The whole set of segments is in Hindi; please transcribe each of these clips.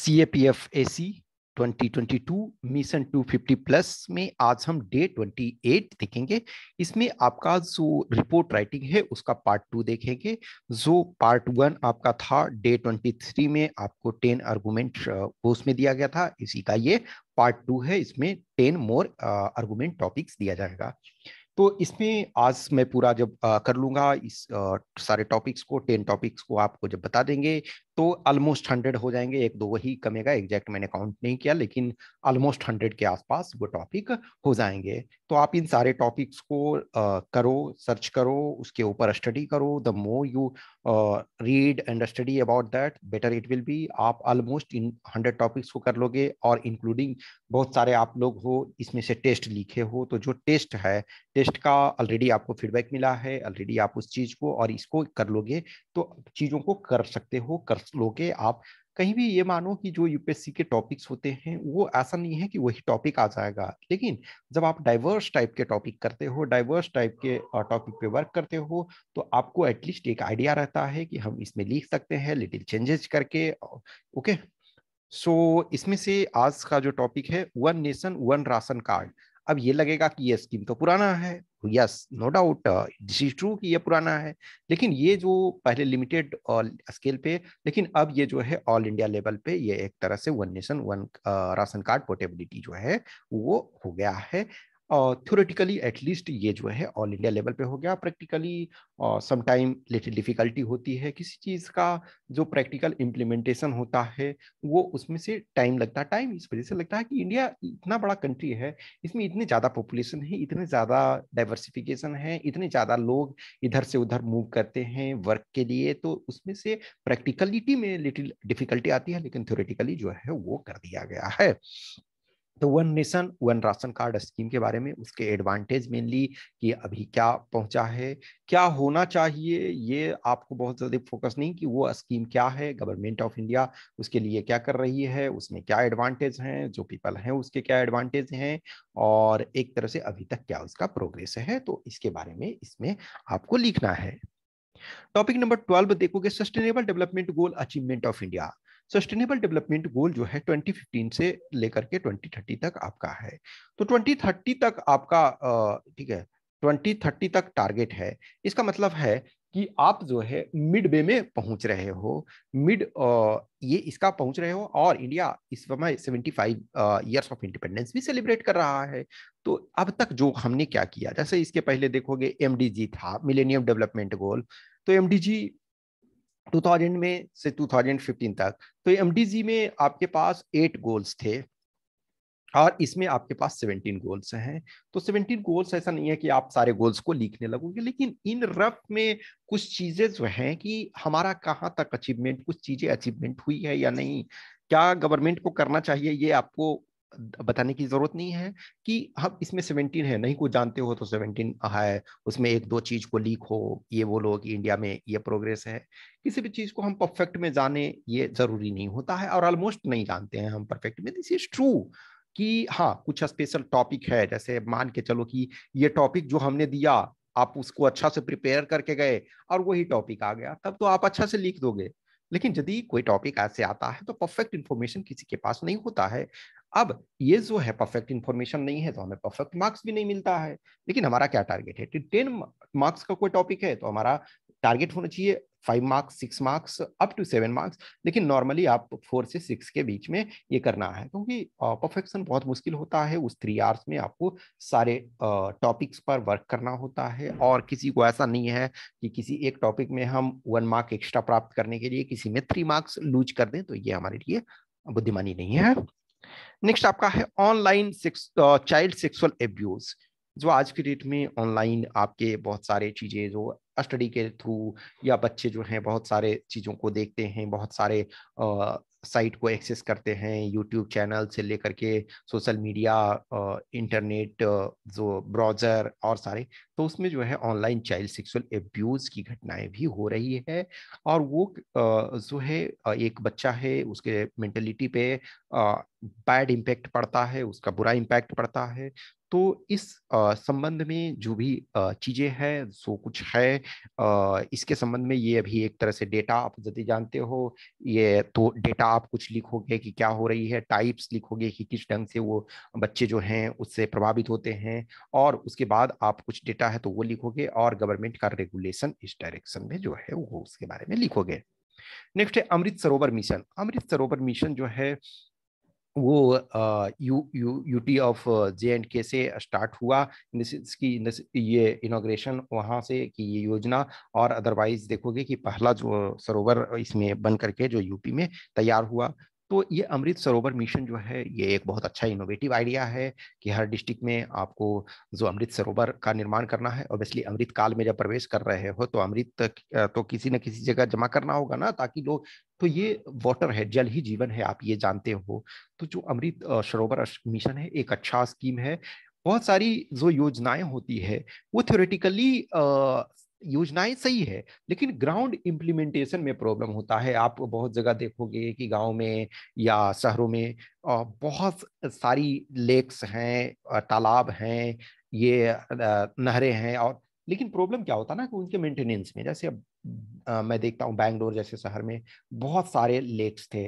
CAPF AC 2022 मिशन 250 प्लस में आज हम डे 28 देखेंगे इसमें आपका जो रिपोर्ट राइटिंग है उसका पार्ट टू देखेंगे जो पार्ट वन आपका था डे 23 में आपको 10 आर्गूमेंट उसमें दिया गया था इसी का ये पार्ट टू है इसमें 10 मोर आर्गूमेंट टॉपिक्स दिया जाएगा तो इसमें आज मैं पूरा जब आ, कर लूंगा इस आ, सारे टॉपिक्स को टेन टॉपिक्स को आपको जब बता देंगे तो ऑलमोस्ट हंड्रेड हो जाएंगे एक दो वही कमेगा एग्जैक्ट मैंने काउंट नहीं किया लेकिन ऑलमोस्ट हंड्रेड के आसपास वो टॉपिक हो जाएंगे तो आप इन सारे टॉपिक्स को uh, करो सर्च करो उसके ऊपर स्टडी करो the more you read and study about that better it will be आप ऑलमोस्ट इन हंड्रेड टॉपिक्स को कर लोगे और इंक्लूडिंग बहुत सारे आप लोग हो इसमें से टेस्ट लिखे हो तो जो टेस्ट है टेस्ट का ऑलरेडी आपको फीडबैक मिला है ऑलरेडी आप उस चीज़ को और इसको कर लोगे तो चीज़ों को कर सकते हो कर लोगे आप कहीं भी ये मानो कि जो यूपीएससी के टॉपिक्स होते हैं वो ऐसा नहीं है कि वही टॉपिक आ जाएगा लेकिन जब आप डाइवर्स टाइप के टॉपिक करते हो डाइवर्स टाइप के टॉपिक पे वर्क करते हो तो आपको एटलीस्ट एक आइडिया रहता है कि हम इसमें लिख सकते हैं लिटिल चेंजेस करके ओके सो so, इसमें से आज का जो टॉपिक है one nation one ration card अब ये लगेगा कि ये स्कीम तो पुराना है yes no doubt this is true कि ये पुराना है लेकिन ये जो पहले लिमिटेड स्केल uh, पे लेकिन अब ये जो है ऑल इंडिया लेवल पे ये एक तरह से one nation one ration card portability जो है वो हो गया है थ्योरेटिकली एटलीस्ट ये जो है ऑल इंडिया लेवल पे हो गया प्रैक्टिकली समटाइम लिटिल डिफिकल्टी होती है किसी चीज़ का जो प्रैक्टिकल इम्प्लीमेंटेशन होता है वो उसमें से टाइम लगता है टाइम इस वजह से लगता है कि इंडिया इतना बड़ा कंट्री है इसमें इतने ज़्यादा पॉपुलेशन है इतने ज़्यादा डाइवर्सिफिकेशन है इतने ज़्यादा लोग इधर से उधर मूव करते हैं वर्क के लिए तो उसमें से प्रैक्टिकलिटी में लिटिल डिफिकल्टी आती है लेकिन थ्योरेटिकली जो है वो कर दिया गया है तो one nation one ration card scheme के बारे में उसके एडवांटेज मेनली कि अभी क्या पहुंचा है क्या होना चाहिए ये आपको बहुत ज़्यादा फोकस नहीं कि वो स्कीम क्या है गवर्नमेंट ऑफ इंडिया उसके लिए क्या कर रही है उसमें क्या एडवांटेज हैं जो पीपल हैं उसके क्या एडवांटेज हैं और एक तरह से अभी तक क्या उसका प्रोग्रेस है तो इसके बारे में इसमें आपको लिखना है टॉपिक नंबर ट्वेल्व देखोगे sustainable development goal achievement of India sustainable development goal जो है 2015 से लेकर के 2030 तक आपका है तो 2030 तक आपका ठीक है 2030 तक टारगेट है इसका मतलब है कि आप जो है मिड वे में पहुंच रहे हो मिड ये इसका पहुंच रहे हो और इंडिया इस समय 75 ईयर्स ऑफ इंडिपेंडेंस भी सेलिब्रेट कर रहा है तो अब तक जो हमने क्या किया जैसे इसके पहले देखोगे एमडीजी था मिलेनियम डेवलपमेंट गोल तो एमडीजी 2000 में से 2015 तक तो एम में आपके पास एट गोल्स थे और इसमें आपके पास 17 गोल्स हैं तो 17 गोल्स ऐसा नहीं है कि आप सारे गोल्स को लिखने लगोगे लेकिन इन रफ में कुछ चीज़ें जो हैं कि हमारा कहाँ तक अचीवमेंट कुछ चीज़ें अचीवमेंट हुई है या नहीं क्या गवर्नमेंट को करना चाहिए ये आपको बताने की जरूरत नहीं है कि हम इसमें सेवनटीन है नहीं कुछ जानते हो तो सेवनटीन है उसमें एक दो चीज को लीक हो ये वो लोग इंडिया में ये प्रोग्रेस है किसी भी चीज को हम परफेक्ट में जाने ये जरूरी नहीं होता है और ऑलमोस्ट नहीं जानते हैं हम परफेक्ट में दिस इज ट्रू कि हाँ कुछ स्पेशल टॉपिक है जैसे मान के चलो कि ये टॉपिक जो हमने दिया आप उसको अच्छा से प्रिपेयर करके गए और वही टॉपिक आ गया तब तो आप अच्छा से लिख दोगे लेकिन यदि कोई टॉपिक ऐसे आता है तो परफेक्ट इन्फॉर्मेशन किसी के पास नहीं होता है अब ये जो है परफेक्ट इन्फॉर्मेशन नहीं है तो हमें परफेक्ट मार्क्स भी नहीं मिलता है लेकिन हमारा क्या टारगेट है टेन मार्क्स का कोई टॉपिक है तो हमारा टारगेट होना चाहिए five marks six marks up to seven marks लेकिन नॉर्मली आप फोर से सिक्स के बीच में ये करना है क्योंकि परफेक्शन बहुत मुश्किल होता है उस थ्री आवर्स में आपको सारे टॉपिक्स पर वर्क करना होता है और किसी को ऐसा नहीं है कि किसी एक टॉपिक में हम वन मार्क एक्स्ट्रा प्राप्त करने के लिए किसी में थ्री मार्क्स लूज कर दें तो ये हमारे लिए बुद्धिमानी नहीं है नेक्स्ट आपका है ऑनलाइन चाइल्ड सेक्सुअल एब्यूज जो आज के डेट में ऑनलाइन आपके बहुत सारे चीज़ें जो स्टडी के थ्रू या बच्चे जो हैं बहुत सारे चीज़ों को देखते हैं बहुत सारे साइट को एक्सेस करते हैं यूट्यूब चैनल से लेकर के सोशल मीडिया इंटरनेट जो ब्राउज़र और सारे तो उसमें जो है ऑनलाइन चाइल्ड सेक्सुअल एब्यूज़ की घटनाएं भी हो रही है और वो जो है एक बच्चा है उसके मेंटलिटी पे बैड इम्पैक्ट पड़ता है उसका बुरा इम्पैक्ट पड़ता है तो इस संबंध में जो भी चीज़ें हैं सो कुछ है इसके संबंध में ये अभी एक तरह से डेटा आप यदि जानते हो ये तो डेटा आप कुछ लिखोगे कि क्या हो रही है टाइप्स लिखोगे कि किस ढंग से वो बच्चे जो हैं उससे प्रभावित होते हैं और उसके बाद आप कुछ डेटा है तो वो लिखोगे और गवर्नमेंट का रेगुलेशन इस डायरेक्शन में जो है वो उसके बारे में लिखोगे नेक्स्ट है अमृत सरोवर मिशन अमृत सरोवर मिशन जो है वो U U UT of J and K से स्टार्ट हुआ इसकी ये इनोग्रेशन वहाँ से की ये योजना और अदरवाइज देखोगे कि पहला जो सरोवर इसमें बन करके जो यूपी में तैयार हुआ तो ये अमृत सरोवर मिशन जो है ये एक बहुत अच्छा इनोवेटिव आइडिया है कि हर डिस्ट्रिक्ट में आपको जो अमृत सरोवर का निर्माण करना है ऑब्वियसली अमृत काल में जब प्रवेश कर रहे हो तो अमृत तो किसी न किसी जगह जमा करना होगा ना ताकि लोग तो ये वाटर है जल ही जीवन है आप ये जानते हो तो जो अमृत सरोवर मिशन है एक अच्छा स्कीम है बहुत सारी जो योजनाएं होती है वो थ्योरेटिकली योजनाएं सही है लेकिन ग्राउंड इम्प्लीमेंटेशन में प्रॉब्लम होता है आप बहुत जगह देखोगे कि गांव में या शहरों में बहुत सारी लेक्स हैं तालाब हैं ये नहरें हैं और लेकिन प्रॉब्लम क्या होता है ना कि उनके मेंटेनेंस में जैसे अब मैं देखता हूँ बैंगलोर जैसे शहर में बहुत सारे लेक्स थे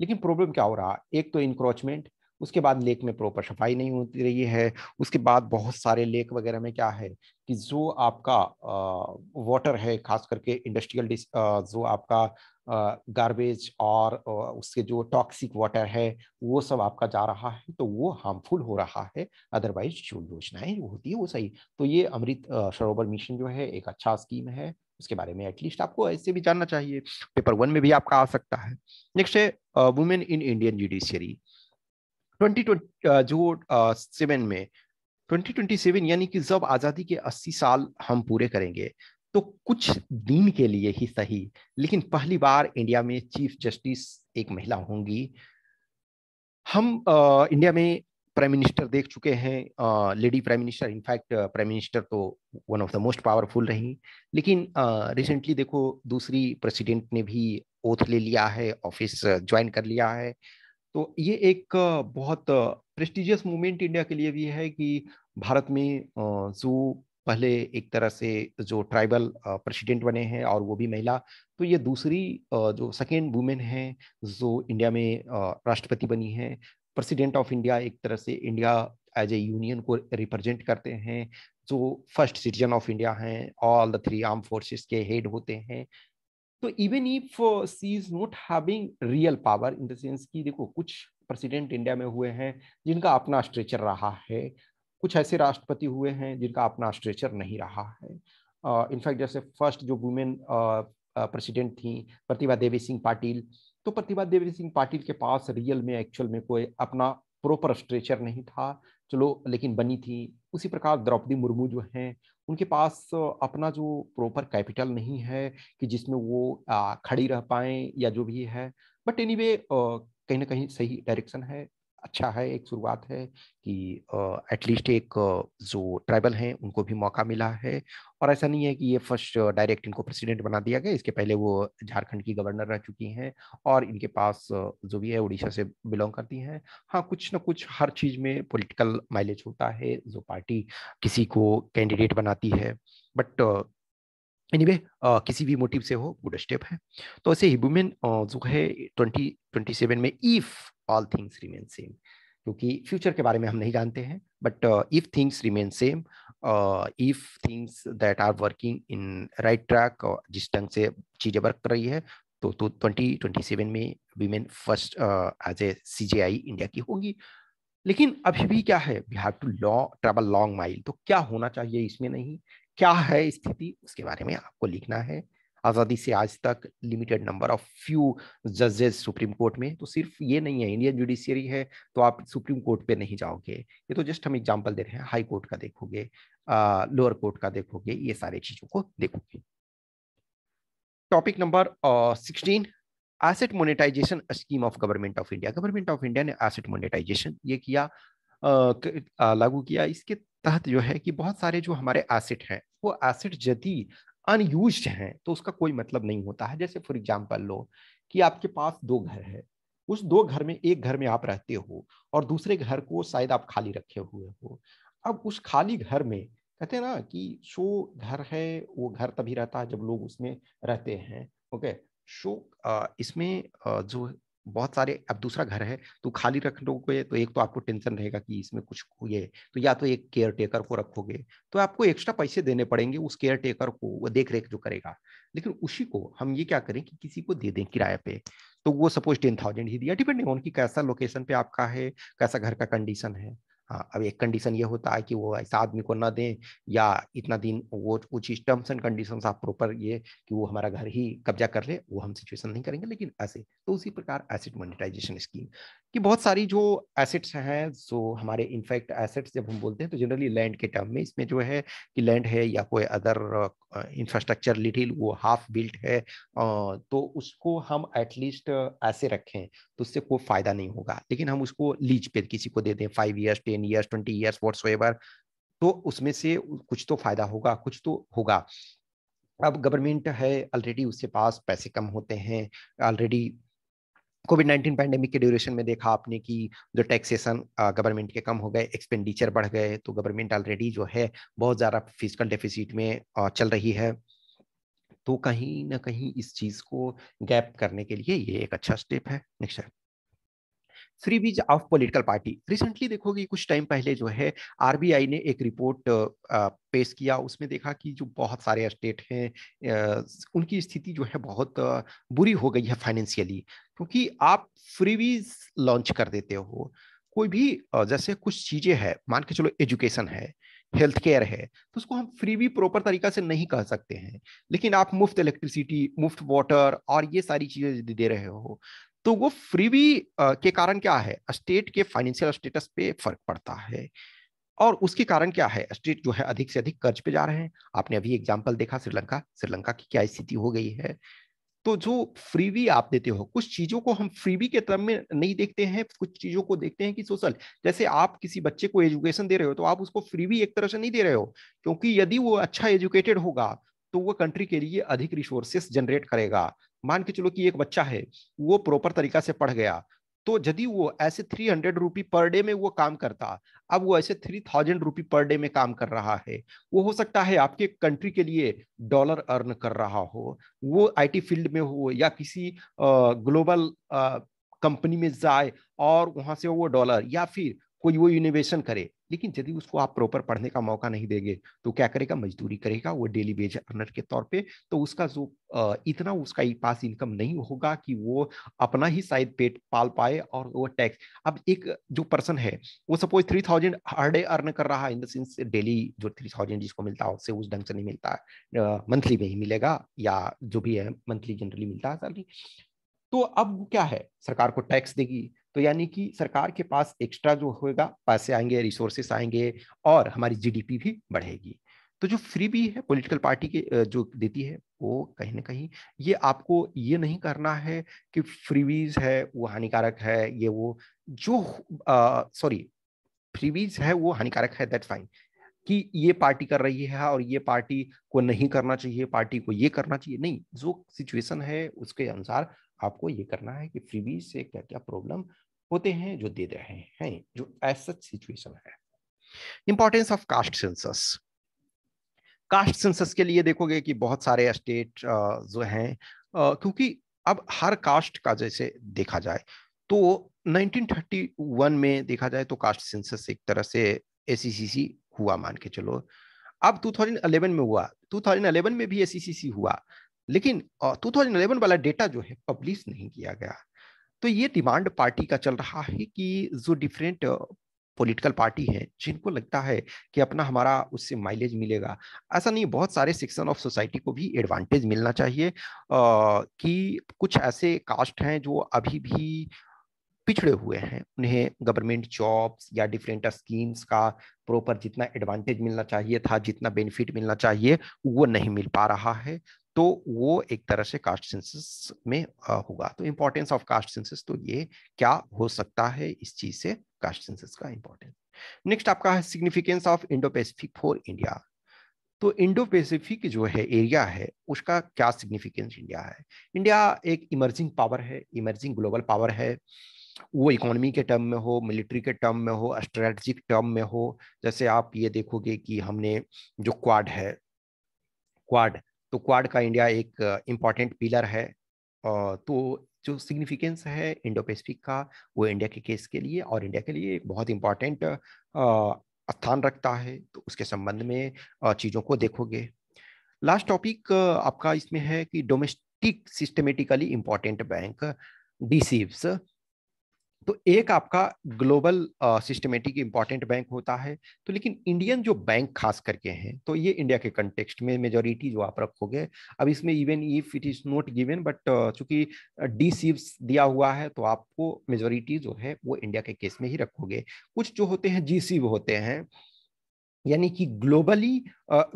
लेकिन प्रॉब्लम क्या हो रहा एक तो इंक्रोचमेंट उसके बाद लेक में प्रॉपर सफाई नहीं होती रही है उसके बाद बहुत सारे लेक वगैरह में क्या है कि जो आपका वाटर है खास करके इंडस्ट्रियल जो आपका गार्बेज और उसके जो टॉक्सिक वाटर है वो सब आपका जा रहा है तो वो हार्मफुल हो रहा है अदरवाइज जो योजनाएं होती है वो सही तो ये अमृत सरोवर मिशन जो है एक अच्छा स्कीम है उसके बारे में एटलीस्ट आपको ऐसे भी जानना चाहिए पेपर वन में भी आपका आ सकता है नेक्स्ट है women in Indian judiciary twenty जो सेवन में 2027 यानी कि जब आज़ादी के 80 साल हम पूरे करेंगे तो कुछ दिन के लिए ही सही लेकिन पहली बार इंडिया में चीफ जस्टिस एक महिला होंगी हम आ, इंडिया में प्राइम मिनिस्टर देख चुके हैं lady prime minister in fact prime minister तो one of the most powerful रही लेकिन रिसेंटली देखो दूसरी प्रेसिडेंट ने भी ओथ ले लिया है ऑफिस ज्वाइन कर लिया है तो ये एक बहुत प्रेस्टिजियस मूवमेंट इंडिया के लिए भी है कि भारत में जो पहले एक तरह से जो ट्राइबल प्रेसिडेंट बने हैं और वो भी महिला तो ये दूसरी जो सेकेंड वुमेन है जो इंडिया में राष्ट्रपति बनी है प्रेसिडेंट ऑफ इंडिया एक तरह से इंडिया एज ए यूनियन को रिप्रेजेंट करते हैं जो फर्स्ट सिटीजन ऑफ इंडिया हैं all the three arm forces के हेड होते हैं तो even if she is not having real power in the sense कि देखो कुछ प्रेसिडेंट इंडिया में हुए हैं जिनका अपना स्ट्रेचर रहा है कुछ ऐसे राष्ट्रपति हुए हैं जिनका अपना स्ट्रेचर नहीं रहा है इनफैक्ट uh, जैसे फर्स्ट जो वुमेन प्रेसिडेंट uh, uh, थी प्रतिभा देवी सिंह पाटिल तो प्रतिभा देवी सिंह पाटिल के पास रियल में एक्चुअल में कोई अपना प्रॉपर स्ट्रेचर नहीं था चलो लेकिन बनी थी उसी प्रकार द्रौपदी मुर्मू जो हैं उनके पास अपना जो प्रॉपर कैपिटल नहीं है कि जिसमें वो खड़ी रह पाए या जो भी है बट एनी anyway, कहीं ना कहीं सही डायरेक्शन है अच्छा है एक शुरुआत है कि एटलीस्ट एक जो ट्राइबल हैं उनको भी मौका मिला है और ऐसा नहीं है कि ये फर्स्ट डायरेक्ट इनको प्रेसिडेंट बना दिया गया इसके पहले वो झारखंड की गवर्नर रह चुकी हैं और इनके पास जो भी है उड़ीसा से बिलोंग करती हैं हाँ कुछ ना कुछ हर चीज़ में पॉलिटिकल माइलेज होता है जो पार्टी किसी को कैंडिडेट बनाती है बट एनीवे anyway, uh, किसी भी मोटिव से हो गुड स्टेप है तो ऐसे ही वुमेन uh, जो है ट्वेंटी ट्वेंटी सेवन में if all things remain same क्योंकि फ्यूचर के बारे में हम नहीं जानते हैं but if things remain same if things that are working in right track जिस ढंग से चीज़ें वर्क कर रही है तो तो 2027 में women first as a C J I India की होगी लेकिन अभी भी क्या है we have to law travel long mile तो क्या होना चाहिए इसमें नहीं क्या है स्थिति उसके बारे में आपको लिखना है आज़ादी से आज तक लिमिटेड नंबर ऑफ फ्यू जजेस सुप्रीम कोर्ट में तो सिर्फ ये नहीं है इंडियन जुडिशियरी है तो आप सुप्रीम कोर्ट पे नहीं जाओगे ये तो जस्ट हम एग्जाम्पल दे रहे हैं हाई कोर्ट का देखोगे लोअर कोर्ट का देखोगे ये सारे चीज़ों को देखोगे topic number sixteen asset monetisation scheme of government of India government of India ने एसेट मोनेटाइजेशन ये किया लागू किया इसके तहत जो है कि बहुत सारे जो हमारे एसेट हैं वो एसेट यदि अनयूज हैं तो उसका कोई मतलब नहीं होता है जैसे फॉर एग्जाम्पल लो कि आपके पास दो घर है उस दो घर में एक घर में आप रहते हो और दूसरे घर को शायद आप खाली रखे हुए हो अब उस खाली घर में कहते हैं ना कि शो घर है वो घर तभी रहता है जब लोग उसमें रहते हैं ओके शो इसमें जो बहुत सारे अब दूसरा घर है तो खाली रख लोगे तो एक तो आपको टेंशन रहेगा कि इसमें कुछ ये तो या तो एक केयर टेकर को रखोगे तो आपको एक्स्ट्रा पैसे देने पड़ेंगे उस केयर टेकर को वो देख रेख जो करेगा लेकिन उसी को हम ये क्या करें कि किसी को दे दें किराए पे तो वो सपोज टेन थाउजेंड ही दिया डिपेंडिंग ऑन की कैसा लोकेशन पे आपका है कैसा घर का कंडीशन है हाँ अब एक कंडीशन ये होता है कि वो ऐसा आदमी को ना दें या इतना दिन वो कुछ टर्म्स एंड कंडीशन आप प्रॉपर ये कि वो हमारा घर ही कब्जा कर ले वो हम सिचुएशन नहीं करेंगे लेकिन ऐसे तो उसी प्रकार एसेट मोनिटाइजेशन स्कीम कि बहुत सारी जो एसेट्स हैं जो हमारे इनफैक्ट एसेट्स जब हम बोलते हैं तो जनरली लैंड के टर्म में इसमें जो है कि लैंड है या कोई अदर इंफ्रास्ट्रक्चर लिटिल वो हाफ बिल्ट है तो उसको हम एटलीस्ट ऐसे रखें तो उससे कोई फायदा नहीं होगा लेकिन हम उसको लीज पे किसी को दे दें five years ten ten years twenty years what's तो उसमें से कुछ तो फायदा होगा कुछ तो होगा अब गवर्नमेंट है ऑलरेडी उसके पास पैसे कम होते हैं ऑलरेडी कोविड नाइन्टीन पैंडेमिक के ड्यूरेशन में देखा आपने कि जो टैक्सेशन गवर्नमेंट के कम हो गए एक्सपेंडिचर बढ़ गए तो गवर्नमेंट ऑलरेडी जो है बहुत ज़्यादा फिजिकल डेफिसिट में चल रही है तो कहीं ना कहीं इस चीज़ को गैप करने के लिए ये एक अच्छा स्टेप है next freebies of political party recently देखोगे कुछ टाइम पहले जो है आरबीआई ने एक रिपोर्ट पेश किया उसमें देखा कि जो बहुत सारे स्टेट हैं उनकी स्थिति जो है बहुत बुरी हो गई है फाइनेंशियली क्योंकि आप फ्रीबीज लॉन्च कर देते हो कोई भी जैसे कुछ चीजें हैं मान के चलो एजुकेशन है हेल्थ केयर है तो उसको हम फ्री भी प्रॉपर तरीका से नहीं कह सकते हैं लेकिन आप मुफ्त इलेक्ट्रिसिटी मुफ्त वाटर और ये सारी चीज़ें दे रहे हो तो वो फ्रीवी के कारण क्या है स्टेट के फाइनेंशियल स्टेटस पे फर्क पड़ता है और उसके कारण क्या है स्टेट जो है अधिक से अधिक कर्ज पे जा रहे हैं आपने अभी एग्जाम्पल देखा श्रीलंका श्रीलंका की क्या स्थिति हो गई है तो जो फ्रीवी आप देते हो कुछ चीजों को हम फ्रीवी के तरफ में नहीं देखते हैं कुछ चीजों को देखते हैं कि सोशल जैसे आप किसी बच्चे को एजुकेशन दे रहे हो तो आप उसको फ्रीवी एक तरह से नहीं दे रहे हो क्योंकि यदि वो अच्छा एजुकेटेड होगा तो वो कंट्री के लिए अधिक रिसोर्सेस जनरेट करेगा मान के चलो कि एक बच्चा है वो प्रॉपर तरीका से पढ़ गया तो यदि वो ऐसे three hundred rupee per day में वो काम करता अब वो ऐसे three thousand rupee per day में काम कर रहा है वो हो सकता है आपके कंट्री के लिए डॉलर अर्न कर रहा हो वो आईटी फील्ड में हो या किसी ग्लोबल कंपनी में जाए और वहां से वो डॉलर या फिर कोई वो यूनिवेशन करे लेकिन यदि उसको आप प्रॉपर पढ़ने का मौका नहीं देंगे तो क्या करेगा मजदूरी करेगा वो डेली वेज अर्नर के तौर पे तो उसका जो इतना उसका पास इनकम नहीं होगा कि वो अपना ही शायद पेट पाल पाए और वो टैक्स अब एक जो पर्सन है वो सपोज थ्री थाउजेंड हर डे अर्न कर रहा है इन द सेंस डेली जो थ्री थाउजेंड जिसको मिलता है उससे उस ढंग से नहीं मिलता मंथली में ही मिलेगा या जो भी है मंथली जनरली मिलता है सैलरी तो अब क्या है सरकार को टैक्स देगी तो यानी कि सरकार के पास एक्स्ट्रा जो होगा पैसे आएंगे रिसोर्सेस आएंगे और हमारी जीडीपी भी बढ़ेगी तो जो फ्री भी है पॉलिटिकल पार्टी के जो देती है वो कहीं ना कहीं ये आपको ये नहीं करना है कि फ्रीवीज है वो हानिकारक है ये वो जो सॉरी फ्रीवीज है वो हानिकारक है दैट फाइन कि ये पार्टी कर रही है और ये पार्टी को नहीं करना चाहिए पार्टी को ये करना चाहिए नहीं जो सिचुएशन है उसके अनुसार आपको ये करना है कि फ्रीवीज से क्या क्या प्रॉब्लम होते हैं जो दे रहे हैं जो ऐसा सिचुएशन है importance of caste census caste census के लिए देखोगे कि बहुत सारे स्टेट जो हैं क्योंकि अब हर कास्ट का जैसे देखा जाए तो 1931 में देखा जाए तो कास्ट सेंसस एक तरह से एसीसीसी हुआ मान के चलो अब 2011 में हुआ 2011 में भी एसीसीसी हुआ लेकिन 2011 वाला डेटा जो है पब्लिश नहीं किया गया तो ये डिमांड पार्टी का चल रहा है कि जो डिफरेंट पॉलिटिकल पार्टी है जिनको लगता है कि अपना हमारा उससे माइलेज मिलेगा ऐसा नहीं बहुत सारे सेक्शन ऑफ सोसाइटी को भी एडवांटेज मिलना चाहिए आ, कि कुछ ऐसे कास्ट हैं जो अभी भी पिछड़े हुए हैं उन्हें गवर्नमेंट जॉब्स या डिफरेंट स्कीम्स का प्रॉपर जितना एडवांटेज मिलना चाहिए था जितना बेनिफिट मिलना चाहिए वो नहीं मिल पा रहा है तो वो एक तरह से कास्ट सेंसस में होगा तो इम्पोर्टेंस ऑफ कास्ट सेंसस तो ये क्या हो सकता है इस चीज से कास्ट सेंसस का इम्पोर्टेंस नेक्स्ट आपका है significance of Indo Pacific for India तो इंडो पैसिफिक जो है एरिया है उसका क्या सिग्निफिकेंस इंडिया है इंडिया एक इमर्जिंग पावर है इमर्जिंग ग्लोबल पावर है वो इकोनॉमी के टर्म में हो मिलिट्री के टर्म में हो स्ट्रेटजिक टर्म में हो जैसे आप ये देखोगे कि हमने जो क्वाड है क्वाड तो क्वाड का इंडिया एक इम्पॉर्टेंट uh, पिलर है uh, तो जो सिग्निफिकेंस है इंडो पैसिफिक का वो इंडिया के केस के लिए और इंडिया के लिए एक बहुत इम्पॉर्टेंट uh, स्थान रखता है तो उसके संबंध में चीज़ों को देखोगे लास्ट टॉपिक आपका इसमें है कि domestic systemically important bank D तो एक आपका ग्लोबल सिस्टमेटिक इंपॉर्टेंट बैंक होता है तो लेकिन इंडियन जो बैंक खास करके हैं तो ये इंडिया के कंटेक्सट में मेजोरिटी जो आप रखोगे अब इसमें even if it is not given but चूंकि डी सीव्स दिया हुआ है तो आपको मेजोरिटी जो है वो इंडिया के केस में ही रखोगे कुछ जो होते हैं जी होते हैं यानी कि globally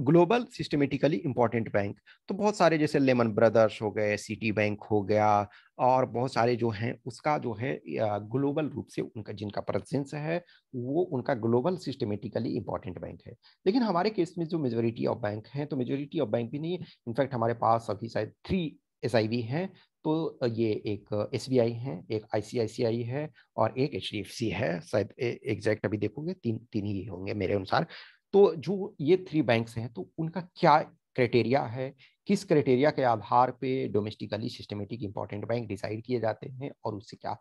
global systemically important bank तो बहुत सारे जैसे लेमन ब्रदर्स हो गए सिटी बैंक हो गया और बहुत सारे जो हैं उसका जो है ग्लोबल रूप से उनका जिनका प्रेजेंस है वो उनका ग्लोबल सिस्टमेटिकली इंपॉर्टेंट बैंक है लेकिन हमारे केस में जो मेजोरिटी ऑफ बैंक हैं तो मेजोरिटी ऑफ बैंक भी नहीं है इनफैक्ट हमारे पास अभी शायद थ्री एस हैं तो ये एक एस है एक आई है और एक एच है शायद एग्जैक्ट अभी देखोगे तीन तीन ही होंगे मेरे अनुसार तो जो ये थ्री बैंक्स हैं तो उनका क्या क्राइटेरिया है किस क्राइटेरिया के आधार पे domestically systematic important bank decide किए जाते हैं और उससे क्या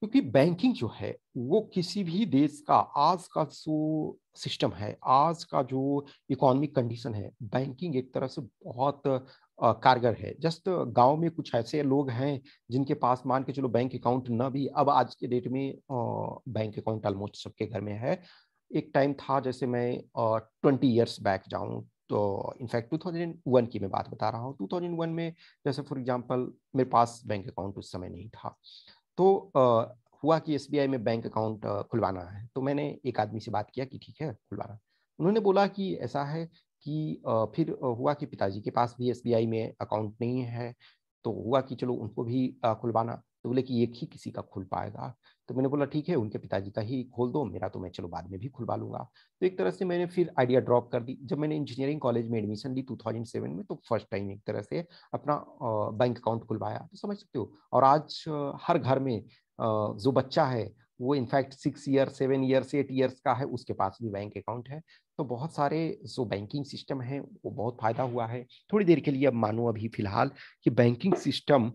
क्योंकि बैंकिंग जो है वो किसी भी देश का आज का जो सिस्टम है आज का जो इकोनॉमिक कंडीशन है बैंकिंग एक तरह से बहुत कारगर है जस्ट गांव में कुछ ऐसे लोग हैं जिनके पास मान के चलो बैंक अकाउंट ना भी अब आज के डेट में बैंक अकाउंट ऑलमोस्ट सबके घर में है एक टाइम था जैसे मैं ट्वेंटी ईयर्स बैक जाऊँ तो इनफैक्ट टू थाउजेंड वन की मैं बात बता रहा हूँ टू थाउजेंड वन में जैसे फॉर एग्जाम्पल मेरे पास बैंक अकाउंट उस समय नहीं था तो uh, हुआ कि एस में बैंक अकाउंट uh, खुलवाना है तो मैंने एक आदमी से बात किया कि ठीक है खुलवाना उन्होंने बोला कि ऐसा है कि uh, फिर हुआ कि पिताजी के पास भी एस में अकाउंट नहीं है तो हुआ कि चलो उनको भी खुलवाना तो बोले कि एक ही किसी का खुल पाएगा तो मैंने बोला ठीक है उनके पिताजी का ही खोल दो मेरा तो मैं चलो बाद में भी खुलवा लूंगा तो एक तरह से मैंने फिर आइडिया ड्रॉप कर दी जब मैंने इंजीनियरिंग कॉलेज में एडमिशन ली 2007 में तो फर्स्ट टाइम एक तरह से अपना बैंक अकाउंट खुलवाया तो समझ सकते हो और आज हर घर में जो बच्चा है वो in fact six year seven years eight years का है उसके पास भी बैंक अकाउंट है तो बहुत सारे जो बैंकिंग सिस्टम है वो बहुत फायदा हुआ है थोड़ी देर के लिए अब मानो अभी फिलहाल कि बैंकिंग सिस्टम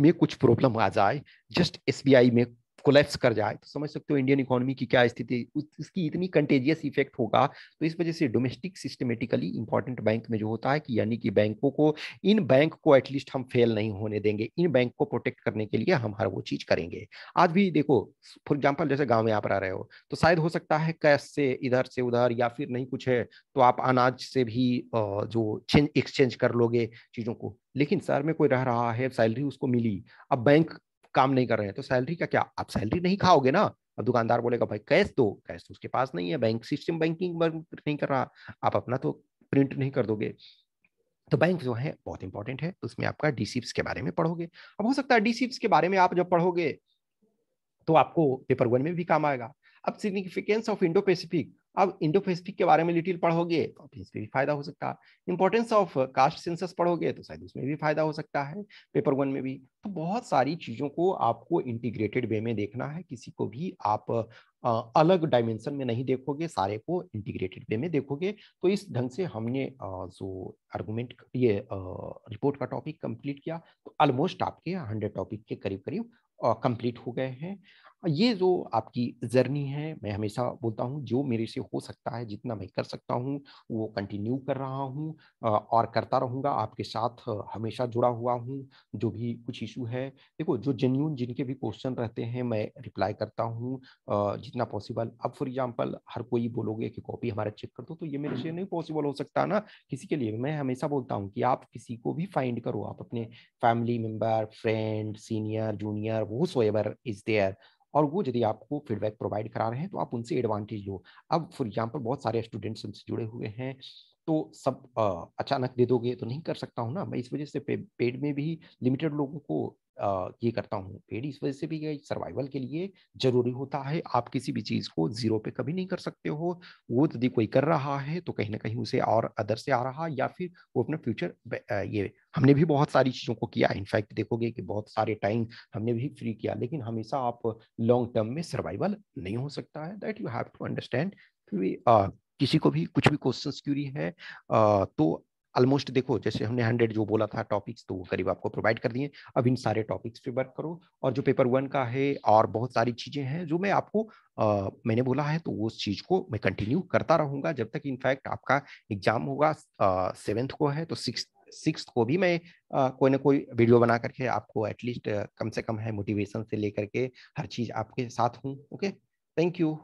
में कुछ प्रॉब्लम आ जाए जस्ट एस में कोलेप्स कर जाए तो समझ सकते हो इंडियन इकोनॉमी की क्या स्थिति इसकी इतनी कंटेजियस इफेक्ट होगा तो इस वजह से डोमेस्टिक सिस्टमेटिकली इंपॉर्टेंट बैंक में जो होता है कि यानी कि बैंकों को इन बैंक को एटलीस्ट हम फेल नहीं होने देंगे इन बैंक को प्रोटेक्ट करने के लिए हम हर वो चीज करेंगे आज भी देखो फॉर एग्जाम्पल जैसे गाँव में आप रह रहे हो तो शायद हो सकता है कैश से इधर से उधर या फिर नहीं कुछ है तो आप अनाज से भी जो एक्सचेंज कर लोगे चीज़ों को लेकिन शहर में कोई रह रहा है सैलरी उसको मिली अब बैंक काम नहीं कर रहे हैं तो सैलरी का क्या आप सैलरी नहीं खाओगे ना अब दुकानदार बोलेगा भाई कैश दो कैश तो उसके पास नहीं है बैंक सिस्टम बैंकिंग नहीं कर रहा आप अपना तो प्रिंट नहीं कर दोगे तो बैंक जो है बहुत इंपॉर्टेंट है उसमें आपका डीसीप्स के बारे में पढ़ोगे अब हो सकता है डीसीप्स के बारे में आप जब पढ़ोगे तो आपको पेपर वन में भी काम आएगा अब सिग्निफिकेंस ऑफ इंडो पेसिफिक अब इंडो पैसिफिक के बारे में लिटिल पढ़ोगे तो इसमें भी फायदा हो सकता है इंपॉर्टेंस ऑफ कास्ट सेंसस पढ़ोगे तो शायद उसमें भी फायदा हो सकता है पेपर वन में भी तो बहुत सारी चीज़ों को आपको इंटीग्रेटेड वे में देखना है किसी को भी आप अलग डायमेंशन में नहीं देखोगे सारे को इंटीग्रेटेड वे में देखोगे तो इस ढंग से हमने जो आर्गूमेंट ये रिपोर्ट का टॉपिक कंप्लीट किया तो ऑलमोस्ट आपके हंड्रेड टॉपिक के करीब करीब कंप्लीट हो गए हैं ये जो आपकी जर्नी है मैं हमेशा बोलता हूँ जो मेरे से हो सकता है जितना मैं कर सकता हूँ वो कंटिन्यू कर रहा हूँ और करता रहूँगा आपके साथ हमेशा जुड़ा हुआ हूँ जो भी कुछ इशू है देखो जो जेन्यून जिनके भी क्वेश्चन रहते हैं मैं रिप्लाई करता हूँ जितना पॉसिबल अब फॉर एग्जाम्पल हर कोई बोलोगे कि कॉपी हमारा चेक कर दो तो ये मेरे से नहीं पॉसिबल हो सकता ना किसी के लिए मैं हमेशा बोलता हूँ कि आप किसी को भी फाइंड करो आप अपने family member friend senior junior वो सो इज देयर और वो यदि आपको फीडबैक प्रोवाइड करा रहे हैं तो आप उनसे एडवांटेज लो अब फॉर एग्जाम्पल बहुत सारे स्टूडेंट्स उनसे जुड़े हुए हैं तो सब अचानक दे दोगे तो नहीं कर सकता हूँ ना मैं इस वजह से पे, पेड में भी लिमिटेड लोगों को ये करता हूँ पेड़ इस वजह से भी ये सर्वाइवल के लिए जरूरी होता है आप किसी भी चीज़ को जीरो पे कभी नहीं कर सकते हो वो यदि कोई कर रहा है तो कहीं ना कहीं उसे और अदर से आ रहा या फिर वो अपना फ्यूचर ये हमने भी बहुत सारी चीज़ों को किया इनफैक्ट देखोगे कि बहुत सारे टाइम हमने भी फ्री किया लेकिन हमेशा आप लॉन्ग टर्म में सर्वाइवल नहीं हो सकता है that you have to understand किसी को भी कुछ भी क्वेश्चन क्यूरी है तो ऑलमोस्ट देखो जैसे हमने हंड्रेड जो बोला था टॉपिक्स तो वो करीब आपको प्रोवाइड कर दिए अब इन सारे टॉपिक्स पे वर्क करो और जो पेपर वन का है और बहुत सारी चीज़ें हैं जो मैं आपको आ, मैंने बोला है तो उस चीज़ को मैं कंटिन्यू करता रहूंगा जब तक इनफैक्ट आपका एग्जाम होगा सेवेंथ को है तो सिक्स सिक्स को भी मैं आ, कोई ना कोई वीडियो बना करके आपको एटलीस्ट कम से कम है मोटिवेशन से लेकर के हर चीज़ आपके साथ हूँ ओके थैंक यू